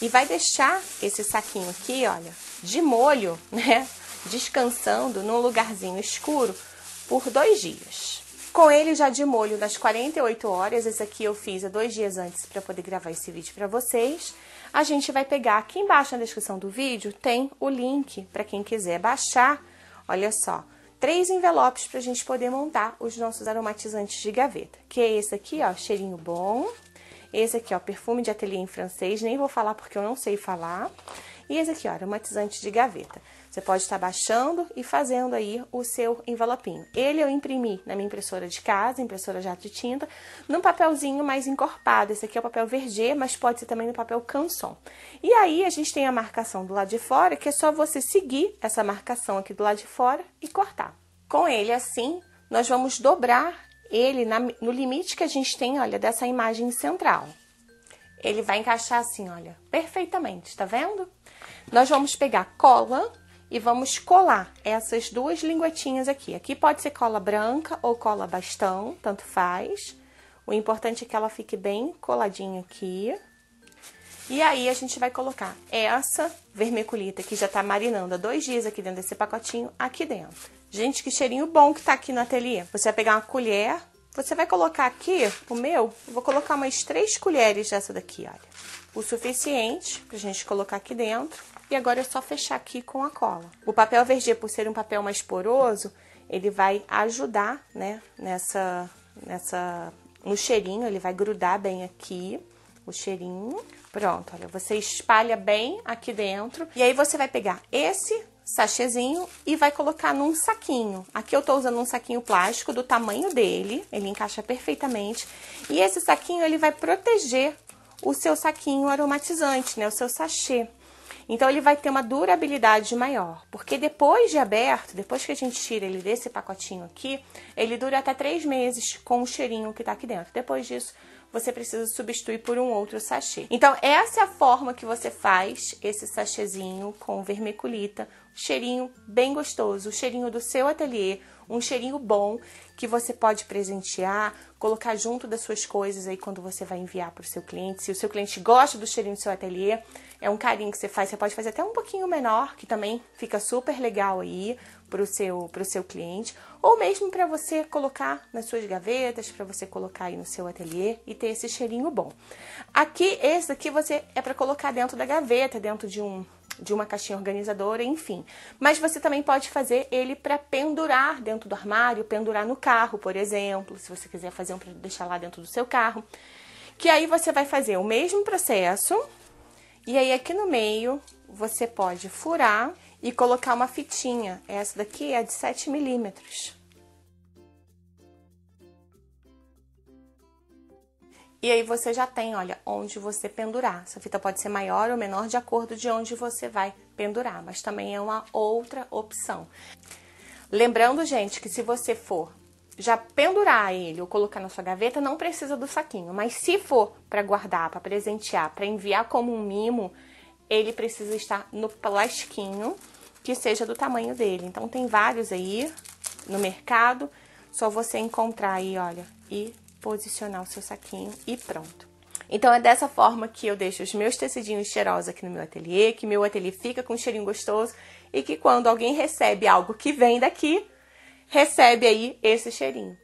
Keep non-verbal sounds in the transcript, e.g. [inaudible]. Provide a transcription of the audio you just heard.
E vai deixar esse saquinho aqui, olha, de molho, [laughs] né? Descansando num lugarzinho escuro por dois dias. Com ele já de molho nas 48 horas, esse aqui eu fiz há dois dias antes para poder gravar esse vídeo para vocês. A gente vai pegar aqui embaixo na descrição do vídeo, tem o link para quem quiser baixar. Olha só, três envelopes para a gente poder montar os nossos aromatizantes de gaveta, que é esse aqui, ó, cheirinho bom. Esse aqui, ó, perfume de ateliê em francês, nem vou falar porque eu não sei falar. E esse aqui, ó, aromatizante de gaveta. Você pode estar baixando e fazendo aí o seu envelopinho. Ele eu imprimi na minha impressora de casa, impressora jato de tinta, num papelzinho mais encorpado. Esse aqui é o papel vergê, mas pode ser também no papel canson. E aí a gente tem a marcação do lado de fora, que é só você seguir essa marcação aqui do lado de fora e cortar. Com ele assim, nós vamos dobrar ele na, no limite que a gente tem, olha, dessa imagem central. Ele vai encaixar assim, olha, perfeitamente, tá vendo? Nós vamos pegar cola e vamos colar essas duas linguetinhas aqui. Aqui pode ser cola branca ou cola bastão, tanto faz. O importante é que ela fique bem coladinha aqui. E aí a gente vai colocar essa vermiculita que já tá marinando há dois dias aqui dentro desse pacotinho, aqui dentro. Gente, que cheirinho bom que tá aqui no ateliê. Você vai pegar uma colher, você vai colocar aqui, o meu, eu vou colocar umas três colheres dessa daqui, olha. O suficiente pra gente colocar aqui dentro. E agora é só fechar aqui com a cola. O papel verde, por ser um papel mais poroso, ele vai ajudar, né, nessa, nessa, no cheirinho, ele vai grudar bem aqui o cheirinho. Pronto, olha, você espalha bem aqui dentro. E aí você vai pegar esse sachêzinho e vai colocar num saquinho. Aqui eu tô usando um saquinho plástico do tamanho dele, ele encaixa perfeitamente. E esse saquinho ele vai proteger o seu saquinho aromatizante, né, o seu sachê. Então ele vai ter uma durabilidade maior, porque depois de aberto, depois que a gente tira ele desse pacotinho aqui, ele dura até três meses com o cheirinho que tá aqui dentro. Depois disso, você precisa substituir por um outro sachê. Então, essa é a forma que você faz esse sachêzinho com vermiculita cheirinho bem gostoso, o cheirinho do seu ateliê, um cheirinho bom que você pode presentear, colocar junto das suas coisas aí quando você vai enviar para o seu cliente. Se o seu cliente gosta do cheirinho do seu ateliê, é um carinho que você faz, você pode fazer até um pouquinho menor, que também fica super legal aí para o seu, pro seu cliente, ou mesmo para você colocar nas suas gavetas, para você colocar aí no seu ateliê e ter esse cheirinho bom. Aqui, esse aqui você é para colocar dentro da gaveta, dentro de um de uma caixinha organizadora, enfim. Mas você também pode fazer ele para pendurar dentro do armário, pendurar no carro, por exemplo, se você quiser fazer um para deixar lá dentro do seu carro. Que aí você vai fazer o mesmo processo e aí aqui no meio você pode furar e colocar uma fitinha. Essa daqui é de 7 milímetros. E aí você já tem, olha, onde você pendurar. Essa fita pode ser maior ou menor de acordo de onde você vai pendurar, mas também é uma outra opção. Lembrando, gente, que se você for já pendurar ele ou colocar na sua gaveta, não precisa do saquinho, mas se for para guardar, para presentear, para enviar como um mimo, ele precisa estar no plastiquinho que seja do tamanho dele. Então tem vários aí no mercado, só você encontrar aí, olha, e posicionar o seu saquinho e pronto. Então é dessa forma que eu deixo os meus tecidinhos cheirosos aqui no meu ateliê, que meu ateliê fica com um cheirinho gostoso e que quando alguém recebe algo que vem daqui, recebe aí esse cheirinho.